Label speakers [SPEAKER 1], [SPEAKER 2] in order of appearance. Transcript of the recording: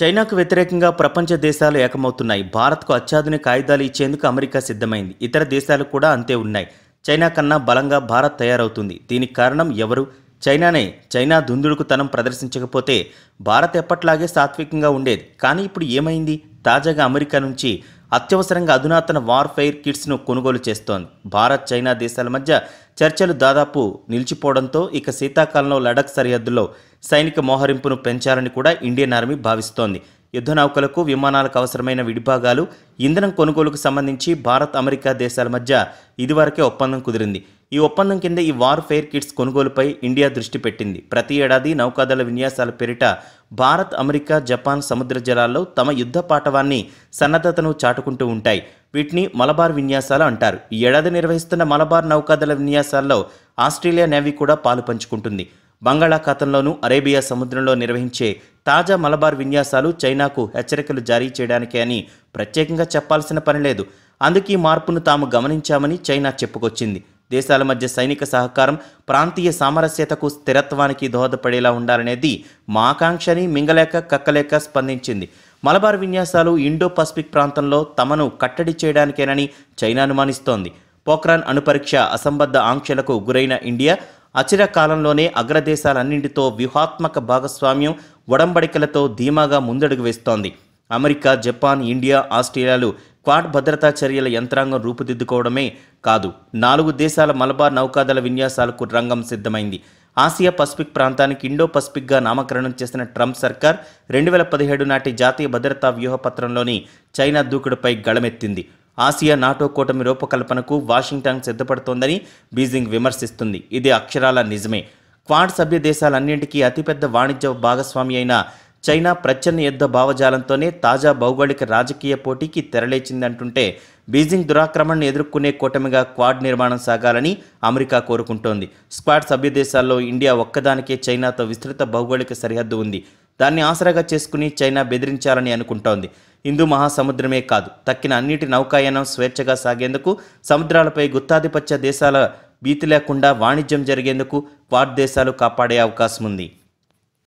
[SPEAKER 1] చైనాకు వ్యతిరేకంగా ప్రపంచ దేశాలు ఏకమవుతున్నాయి భారత్కు అత్యాధునిక ఆయుధాలు ఇచ్చేందుకు అమెరికా సిద్ధమైంది ఇతర దేశాలు కూడా అంతే ఉన్నాయి చైనా కన్నా బలంగా భారత్ తయారవుతుంది దీనికి కారణం ఎవరు చైనానే చైనా దుందుడుకు తనం ప్రదర్శించకపోతే భారత్ ఎప్పట్లాగే సాత్వికంగా ఉండేది కానీ ఇప్పుడు ఏమైంది తాజాగా అమెరికా నుంచి అత్యవసరంగా అధునాతన వార్ఫైర్ కిట్స్ను కొనుగోలు చేస్తోంది భారత్ చైనా దేశాల మధ్య చర్చలు దాదాపు నిలిచిపోవడంతో ఇక శీతాకాలంలో లడఖ్ సరిహద్దులో సైనిక మోహరింపును పెంచాలని కూడా ఇండియన్ ఆర్మీ భావిస్తోంది యుద్ధ నౌకలకు విమానాలకు అవసరమైన విడిభాగాలు ఇంధనం కొనుగోలుకు సంబంధించి భారత్ అమెరికా దేశాల మధ్య ఇదివరకే ఒప్పందం కుదిరింది ఈ ఒప్పందం కింద ఈ వార్ ఫేర్ కిట్స్ కొనుగోలుపై ఇండియా దృష్టి పెట్టింది ప్రతి ఏడాది నౌకాదళ విన్యాసాల పేరిట భారత్ అమెరికా జపాన్ సముద్ర జలాల్లో తమ యుద్ధ పాఠవాన్ని సన్నద్ధతను చాటుకుంటూ ఉంటాయి వీటిని మలబార్ విన్యాసాలు అంటారు ఈ ఏడాది నిర్వహిస్తున్న మలబార్ నౌకాదళ విన్యాసాల్లో ఆస్ట్రేలియా నేవీ కూడా పాలు పంచుకుంటుంది బంగాళాఖాతంలోనూ అరేబియా సముద్రంలో నిర్వహించే తాజా మలబార్ విన్యాసాలు చైనాకు హెచ్చరికలు జారీ చేయడానికే అని ప్రత్యేకంగా చెప్పాల్సిన పని లేదు అందుకే ఈ మార్పును తాము గమనించామని చైనా చెప్పుకొచ్చింది దేశాల మధ్య సైనిక సహకారం ప్రాంతీయ సామరస్యతకు స్థిరత్వానికి దోహదపడేలా ఉండాలనేది మా ఆకాంక్షని మింగలేక కక్కలేక స్పందించింది మలబార్ విన్యాసాలు ఇండో పసిఫిక్ ప్రాంతంలో తమను కట్టడి చేయడానికేనని చైనా అనుమానిస్తోంది పోఖ్రాన్ అణుపరీక్ష అసంబద్ధ ఆంక్షలకు గురైన ఇండియా అచిర కాలంలోనే అగ్రదేశాలన్నింటితో వ్యూహాత్మక భాగస్వామ్యం ఒడంబడికలతో ధీమాగా ముందడుగు వేస్తోంది అమెరికా జపాన్ ఇండియా ఆస్ట్రేలియాలు పాక్ భద్రతా చర్యల యంత్రాంగం రూపుదిద్దుకోవడమే కాదు నాలుగు దేశాల మలబార్ నౌకాదళ విన్యాసాలకు రంగం సిద్ధమైంది ఆసియా పసిఫిక్ ప్రాంతానికి ఇండో పసిఫిక్గా నామకరణం చేసిన ట్రంప్ సర్కార్ రెండు వేల పదిహేడు నాటి జాతీయ భద్రతా వ్యూహపత్రంలోని చైనా దూకుడుపై గళమెత్తింది ఆసియా నాటో కూటమి రూపకల్పనకు వాషింగ్టన్ సిద్ధపడుతోందని బీజింగ్ విమర్శిస్తుంది ఇది అక్షరాల నిజమే క్వాడ్ సభ్య దేశాలన్నింటికీ అతిపెద్ద వాణిజ్య భాగస్వామి అయిన చైనా ప్రచ్ఛన్న యుద్ధ భావజాలంతోనే తాజా భౌగోళిక రాజకీయ పోటీకి తెరలేచిందంటుంటే బీజింగ్ దురాక్రమణను ఎదుర్కొనే కూటమిగా క్వాడ్ నిర్మాణం సాగాలని అమెరికా కోరుకుంటోంది స్క్వాడ్ సభ్య దేశాల్లో ఇండియా ఒక్కదానికే చైనాతో విస్తృత భౌగోళిక సరిహద్దు ఉంది దాన్ని ఆసరాగా చేసుకుని చైనా బెదిరించాలని అనుకుంటోంది హిందూ మహాసముద్రమే కాదు తక్కిన అన్నిటి నౌకాయనం స్వేచ్ఛగా సాగేందుకు సముద్రాలపై గుత్తాధిపత్య దేశాల భీతి లేకుండా వాణిజ్యం జరిగేందుకు క్వాడ్ దేశాలు కాపాడే అవకాశం ఉంది